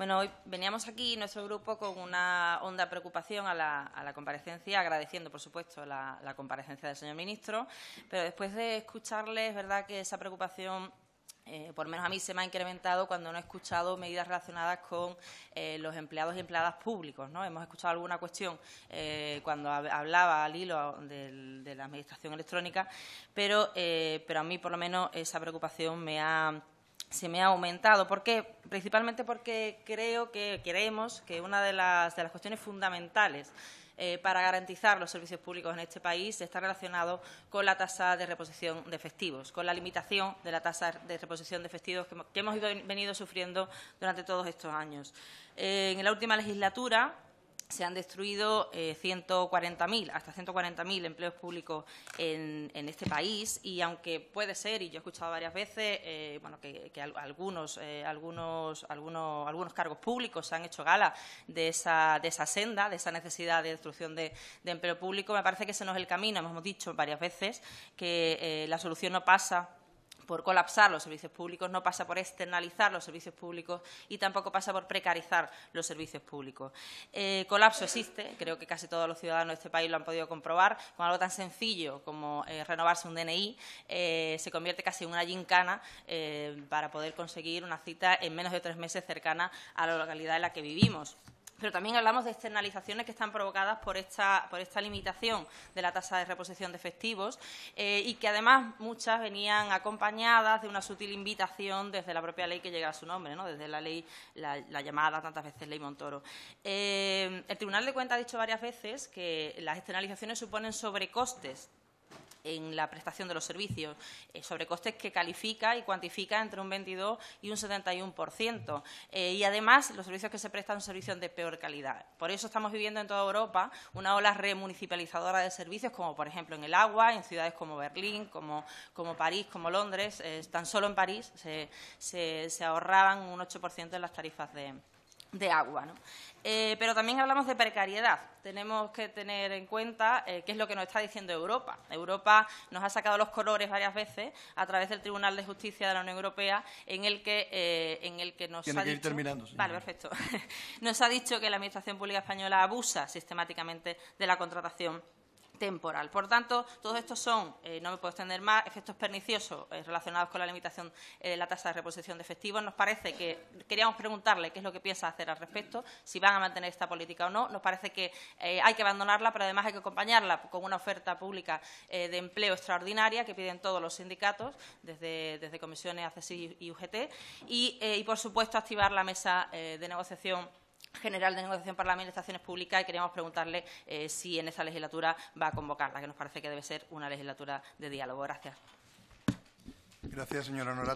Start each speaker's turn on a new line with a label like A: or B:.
A: Bueno, hoy veníamos aquí, nuestro grupo, con una honda preocupación a la, comparecencia, agradeciendo, por supuesto, la, comparecencia del señor ministro, pero después de escucharle, es verdad que esa preocupación... Eh, por menos a mí se me ha incrementado cuando no he escuchado medidas relacionadas con eh, los empleados y empleadas públicos. ¿no? Hemos escuchado alguna cuestión eh, cuando hablaba al hilo de, la Administración electrónica, pero, eh, pero a mí por lo menos esa preocupación me ha se me ha aumentado. ¿Por qué? Principalmente porque creo que queremos que una de las, de las cuestiones fundamentales eh, para garantizar los servicios públicos en este país está relacionado con la tasa de reposición de efectivos, con la limitación de la tasa de reposición de efectivos que, hemos venido sufriendo durante todos estos años. Eh, en la última legislatura se han destruido eh, 140.000, hasta 140.000 empleos públicos en, este país y aunque puede ser, y yo he escuchado varias veces, eh, bueno, que, eh, algunos, algunos, algunos cargos públicos se han hecho gala de esa, de esa senda, de esa necesidad de destrucción de empleo público, me parece que ese no es el camino. Hemos dicho varias veces que eh, la solución no pasa por colapsar los servicios públicos, no pasa por externalizar los servicios públicos y tampoco pasa por precarizar los servicios públicos. Eh, colapso existe, creo que casi todos los ciudadanos de este país lo han podido comprobar, con algo tan sencillo como eh, renovarse un DNI, eh, se convierte casi en una gincana para poder conseguir una cita en menos de tres meses cercana a la localidad en la que vivimos. Pero también hablamos de externalizaciones que están provocadas por esta, por esta limitación de la tasa de reposición de efectivos eh, y que además muchas venían acompañadas de una sutil invitación desde la propia ley que llega a su nombre, ¿no? desde la ley, la, llamada tantas veces ley Montoro. Eh, el Tribunal de Cuentas ha dicho varias veces que las externalizaciones suponen sobrecostes en la prestación de los servicios, eh, sobre costes que califica y cuantifica entre un 22 y un 71%. Eh, y además, los servicios que se prestan son servicios de peor calidad. Por eso estamos viviendo en toda Europa una ola remunicipalizadora de servicios, como por ejemplo en el agua, en ciudades como Berlín, como, París, como Londres. Eh, tan solo en París se, se, se ahorraban un 8% de las tarifas de, de agua. Eh, pero también hablamos de precariedad. Tenemos que tener en cuenta eh, qué es lo que nos está diciendo Europa. Europa nos ha sacado los colores varias veces a través del Tribunal de Justicia de la Unión Europea, en el que, nos ha nos ha dicho que la Administración Pública Española abusa sistemáticamente de la contratación temporal. Por tanto, todos estos son, eh, no me puedo extender más, efectos perniciosos eh, relacionados con la limitación de eh, la tasa de reposición de efectivos. Nos parece que queríamos preguntarle qué es lo que piensa hacer al respecto, si van a mantener esta política o no. Nos parece que hay que abandonarla, pero además hay que acompañarla con una oferta pública de empleo extraordinaria que piden todos los sindicatos, desde, comisiones ACSI y UGT, y por supuesto, activar la mesa de negociación General de Negociación para las Administraciones Públicas y queríamos preguntarle eh, si en esta legislatura va a convocarla, que nos parece que debe ser una legislatura de diálogo. Gracias. Gracias, señora Honorato.